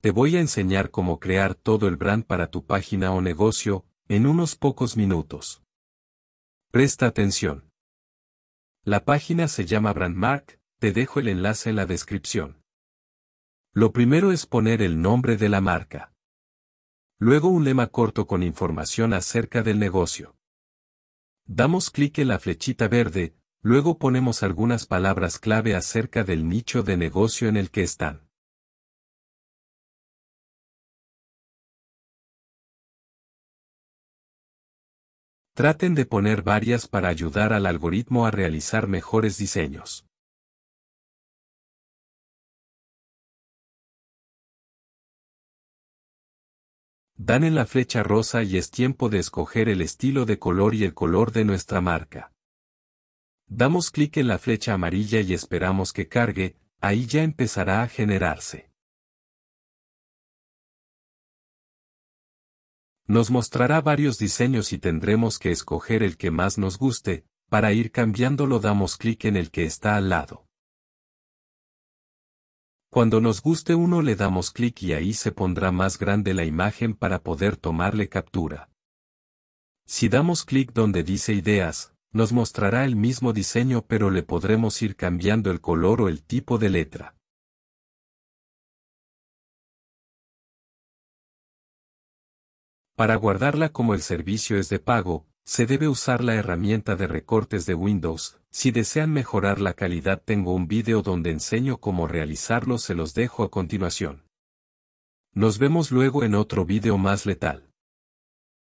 Te voy a enseñar cómo crear todo el brand para tu página o negocio, en unos pocos minutos. Presta atención. La página se llama Brandmark, te dejo el enlace en la descripción. Lo primero es poner el nombre de la marca. Luego un lema corto con información acerca del negocio. Damos clic en la flechita verde, luego ponemos algunas palabras clave acerca del nicho de negocio en el que están. Traten de poner varias para ayudar al algoritmo a realizar mejores diseños. Dan en la flecha rosa y es tiempo de escoger el estilo de color y el color de nuestra marca. Damos clic en la flecha amarilla y esperamos que cargue, ahí ya empezará a generarse. Nos mostrará varios diseños y tendremos que escoger el que más nos guste, para ir cambiándolo damos clic en el que está al lado. Cuando nos guste uno le damos clic y ahí se pondrá más grande la imagen para poder tomarle captura. Si damos clic donde dice ideas, nos mostrará el mismo diseño pero le podremos ir cambiando el color o el tipo de letra. Para guardarla como el servicio es de pago, se debe usar la herramienta de recortes de Windows. Si desean mejorar la calidad tengo un vídeo donde enseño cómo realizarlo se los dejo a continuación. Nos vemos luego en otro vídeo más letal.